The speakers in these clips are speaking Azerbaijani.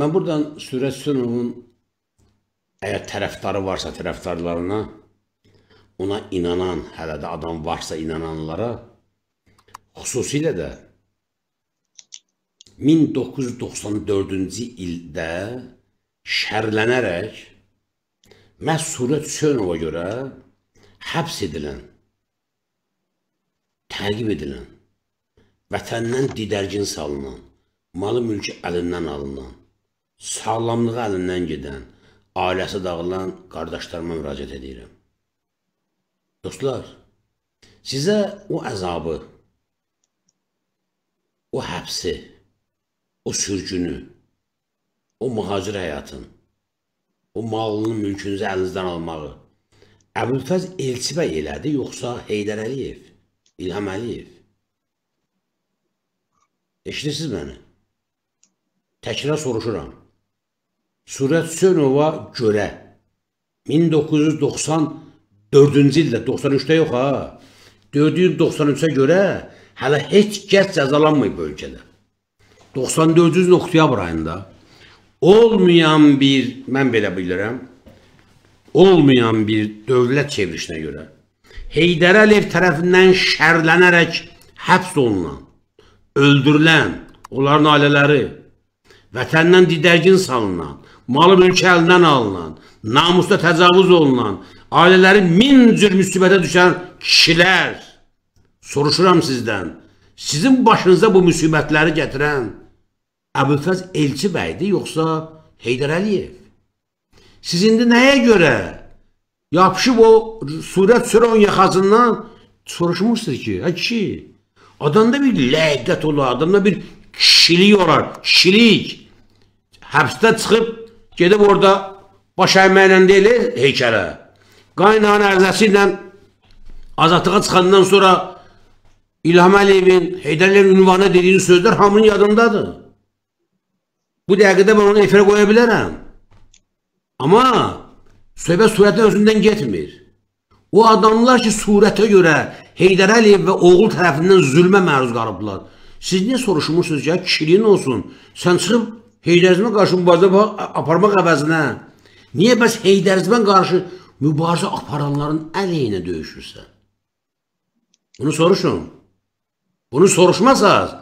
Mən buradan Sürət Sünovun əgər tərəfdarı varsa tərəfdarlarına, ona inanan, hələ də adam varsa inananlara, xüsusilə də 1994-cü ildə şərlənərək məhz Sürət Sönova görə həbs edilən, təqib edilən, vətəndən didərgin salınan, malı mülkü əlindən alınan, sağlamlığı əlindən gedən, ailəsi dağılan qardaşlarıma müraciət edirəm. Dostlar, sizə o əzabı, o həbsi, o sürgünü, o mühacir həyatın, o malını, mülkünüzü əlinizdən almağı Əbülfəz Elçibəy elədi, yoxsa Heydər Əliyev, İlham Əliyev? Eşidirsiniz məni? Təkrar soruşuram. Surətsönova görə 1994-cü ildə, 93-də yox ha, 493-ə görə hələ heç kəs cəzalanmayıb ölkədə. 94-cü oktyabr ayında olmayan bir, mən belə bilirəm, olmayan bir dövlət çevrişinə görə Heydər Əliyev tərəfindən şərlənərək həbs olunan, öldürülən, onların ailələri, vətəndən didərgin salınan, malı mülkü əlindən alınan, namusda təcavüz olunan, ailələri min cür müsibətə düşən kişilər, soruşuram sizdən, sizin başınıza bu müsibətləri gətirən Əbülfəz Elçi bəydir, yoxsa Heydər Əliyev? Siz indi nəyə görə yapışıb o surət süron yaxasından soruşmuşsunuz ki, hə kişi, adamda bir ləqqət olar, adamda bir kişilik olar, kişilik həbsdə çıxıb Gedib orada baş əyməklə deyil e, heykələ. Qaynağın ərzəsi ilə azadlığa çıxandan sonra İlham Əliyevin, Heydər Əliyevin ünvanına dediyi sözlər hamının yadındadır. Bu dəqiqədə mən onu efirə qoya bilərəm. Amma söhbət surətin özündən getmir. O adamlar ki, surətə görə Heydər Əliyev və oğul tərəfindən zülmə məruz qalıblar. Siz niyə soruşmursunuz ki, kişiliyin olsun, sən çıxıb Heydərizmə qarşı mübarizə aparmaq əvəzinə niyə bəs Heydərizmə qarşı mübarizə aparanların əleyhinə döyüşürsən? Bunu soruşun. Bunu soruşmasaz,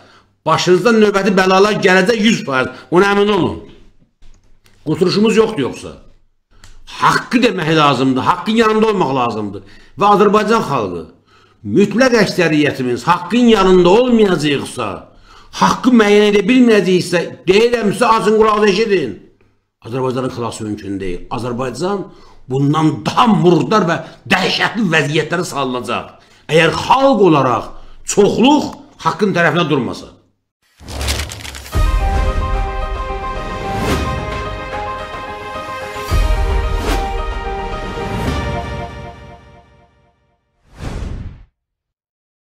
başınızda növbəti bəlalar gələcək 100%. Ona əmin olun. Oturuşumuz yoxdur yoxsa. Haqqı demək lazımdır, haqqın yanında olmaq lazımdır. Və Azərbaycan xalqı, mütləq əksəriyyətimiz haqqın yanında olmayacaqsa, haqqı müəyyən edə bilməyəcəksə, deyirəmsə, acın qulağda eşidin. Azərbaycanın xilası mümkün deyil. Azərbaycan bundan daha murdar və dəhşətli vəziyyətlərə salınacaq. Əgər xalq olaraq çoxluq haqqın tərəfinə durmasa.